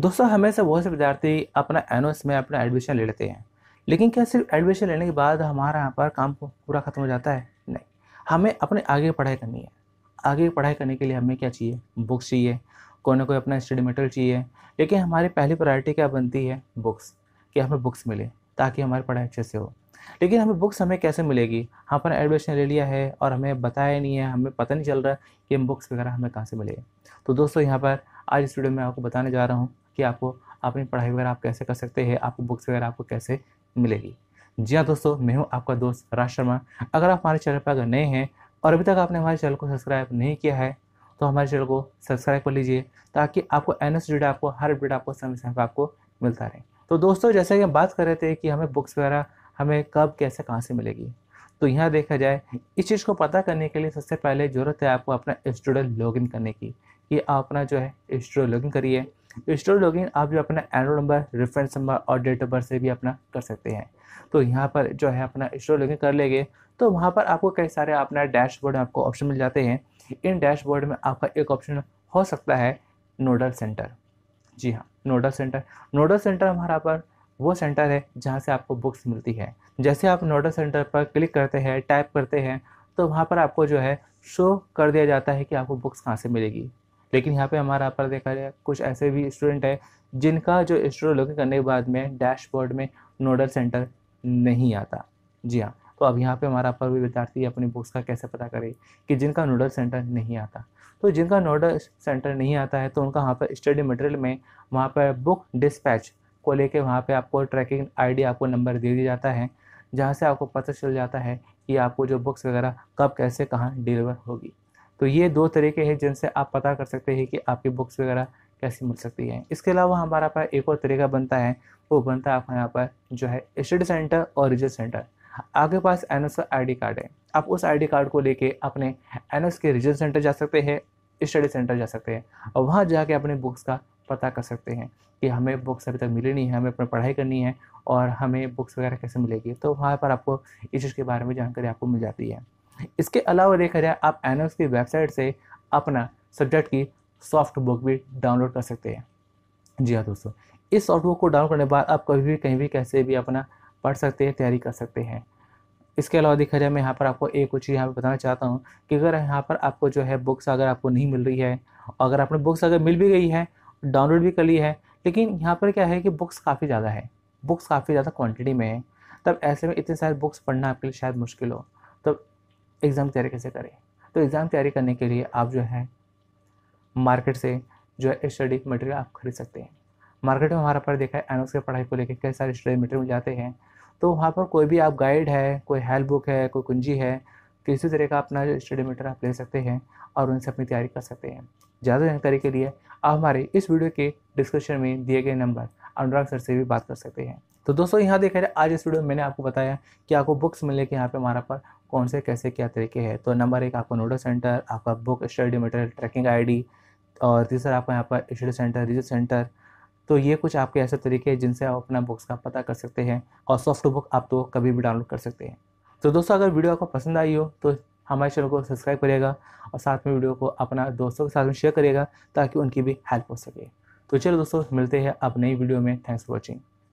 दोस्तों हमेशा बहुत से विद्यार्थी अपना एन में अपना एडमिशन ले लेते हैं लेकिन क्या सिर्फ एडमिशन लेने के बाद हमारा यहाँ पर काम पूरा ख़त्म हो जाता है नहीं हमें अपने आगे पढ़ाई करनी है आगे पढ़ाई करने के लिए हमें क्या चाहिए बुक्स चाहिए कोई ना कोई अपना स्टडी मटेरियल चाहिए लेकिन हमारी पहली प्रायोरिटी क्या बनती है बुक्स कि हमें बुक्स मिले ताकि हमारी पढ़ाई अच्छे से हो लेकिन हमें बुक्स हमें कैसे मिलेगी हम हाँ, पर एडमिशन ले लिया है और हमें बताया नहीं है हमें पता नहीं चल रहा कि हम बुक्स वगैरह हमें कहाँ से मिलेगी तो दोस्तों यहाँ पर आज इस वीडियो में आपको बताने जा रहा हूँ कि आपको अपनी पढ़ाई वगैरह आप कैसे कर सकते हैं आपको बुक्स वगैरह आपको कैसे मिलेगी जी हाँ दोस्तों मैं हूँ आपका दोस्त राज शर्मा अगर आप हमारे चैनल पर अगर नए हैं और अभी तक आपने हमारे चैनल को सब्सक्राइब नहीं किया है तो हमारे चैनल को सब्सक्राइब कर लीजिए ताकि आपको एन एस जुड़े आपको हर अपडेट आपको समय समय पर आपको मिलता रहे तो दोस्तों जैसे कि हम बात कर रहे थे कि हमें बुक्स वगैरह हमें कब कैसे कहाँ से मिलेगी तो यहाँ देखा जाए इस चीज़ को पता करने के लिए सबसे पहले ज़रूरत है आपको अपना स्टूडेंट लॉगिन करने की कि आप अपना जो है स्टूडेंट लॉगिन करिए तो स्टोर लॉगिन आप जो अपना एनरोल नंबर रेफरेंस नंबर और डेट ऑफ बर्थ से भी अपना कर सकते हैं तो यहाँ पर जो है अपना स्टोर लॉगिन कर लेंगे तो वहाँ पर आपको कई सारे अपना डैशबोर्ड में आपको ऑप्शन मिल जाते हैं इन डैशबोर्ड में आपका एक ऑप्शन हो सकता है नोडल सेंटर जी हाँ नोडल सेंटर नोडल सेंटर हमारा पर वो सेंटर है जहाँ से आपको बुक्स मिलती है जैसे आप नोडल सेंटर पर क्लिक करते हैं टाइप करते हैं तो वहाँ पर आपको जो है शो कर दिया जाता है कि आपको बुक्स कहाँ से मिलेगी लेकिन यहाँ पे हमारा पर देखा जाए कुछ ऐसे भी स्टूडेंट हैं जिनका जो स्टोर लॉगिन करने के बाद में डैशबोर्ड में नोडल सेंटर नहीं आता जी हाँ तो अब यहाँ पे हमारा पर भी विद्यार्थी अपनी बुक्स का कैसे पता करे कि जिनका नोडल सेंटर नहीं आता तो जिनका नोडल सेंटर नहीं आता है तो उनका वहाँ पर स्टडी मटेरियल में वहाँ पर बुक डिस्पैच को लेके वहाँ पे आपको ट्रैकिंग आईडी आपको नंबर दे दिया जाता है जहाँ से आपको पता चल जाता है कि आपको जो बुक्स वगैरह कब कैसे कहाँ डिलीवर होगी तो ये दो तरीके हैं जिनसे आप पता कर सकते हैं कि आपकी बुक्स वगैरह कैसी मिल सकती है इसके अलावा हमारा पास एक और तरीका बनता है वो बनता है आपके यहाँ पर जो है स्टडी सेंटर और रिजल्ट सेंटर आपके पास एन एस आई कार्ड है आप उस आई कार्ड को लेके अपने एन के रिजल्ट सेंटर जा सकते हैं स्टडी सेंटर जा सकते हैं और वहाँ जाके अपने बुक्स का पता कर सकते हैं कि हमें बुक्स अभी तक मिली नहीं है हमें अपनी पढ़ाई करनी है और हमें बुक्स वगैरह कैसे मिलेगी तो वहाँ पर आपको इस चीज़ के बारे में जानकारी आपको मिल जाती है इसके अलावा देखा जाए आप एन की वेबसाइट से अपना सब्जेक्ट की सॉफ्ट बुक भी डाउनलोड कर सकते हैं जी हाँ दोस्तों इस सॉफ्ट बुक को डाउनलोड करने के बाद आप कभी भी कहीं भी कैसे भी अपना पढ़ सकते हैं तैयारी कर सकते हैं इसके अलावा देखा जाए मैं यहाँ पर आपको एक कुछ यहाँ पर बताना चाहता हूँ कि अगर यहाँ पर आपको जो है बुक्स अगर आपको नहीं मिल रही है अगर आपने बुक्स अगर मिल भी गई है डाउनलोड भी कर ली है लेकिन यहाँ पर क्या है कि बुक्स काफ़ी ज़्यादा है बुक्स काफ़ी ज़्यादा क्वांटिटी में है तब ऐसे में इतने सारे बुक्स पढ़ना आपके लिए शायद मुश्किल हो तब एग्ज़ाम तैयारी कैसे करें तो एग्ज़ाम तैयारी करने के लिए आप जो है मार्केट से जो है स्टडी मटेरियल आप खरीद सकते हैं मार्केट में हमारा पर देखा है एन के पढ़ाई को लेकर कई सारे स्टडी मटेरियल मिल जाते हैं तो वहाँ पर कोई भी आप गाइड है कोई हेल्प बुक है कोई कुंजी है किसी तरह का अपना जो स्टडी मटेरियल आप ले सकते हैं और उनसे अपनी तैयारी कर सकते हैं ज़्यादा जानकारी के लिए आप हमारे इस वीडियो के डिस्क्रिप्शन में दिए गए नंबर अनुराग सर से भी बात कर सकते हैं तो दोस्तों यहाँ देखा जाए आज इस वीडियो में मैंने आपको बताया कि आपको बुक्स मिलने के यहाँ पर हमारा पर कौन से कैसे क्या तरीके हैं तो नंबर एक आपका नोडल सेंटर आपका book study material tracking ID और तीसरा आपका यहाँ पर स्टडी सेंटर रिजल्ट सेंटर तो ये कुछ आपके ऐसे तरीके हैं जिनसे आप अपना बुक्स का पता कर सकते हैं और सॉफ्ट बुक आप तो कभी भी डाउनलोड कर सकते हैं तो दोस्तों अगर वीडियो आपको पसंद आई हो तो हमारे चैनल को सब्सक्राइब करिएगा और साथ में वीडियो को अपना दोस्तों के साथ में शेयर करिएगा ताकि उनकी भी हेल्प हो सके तो चलो दोस्तों मिलते हैं अब नई वीडियो में थैंक्स फॉर वॉचिंग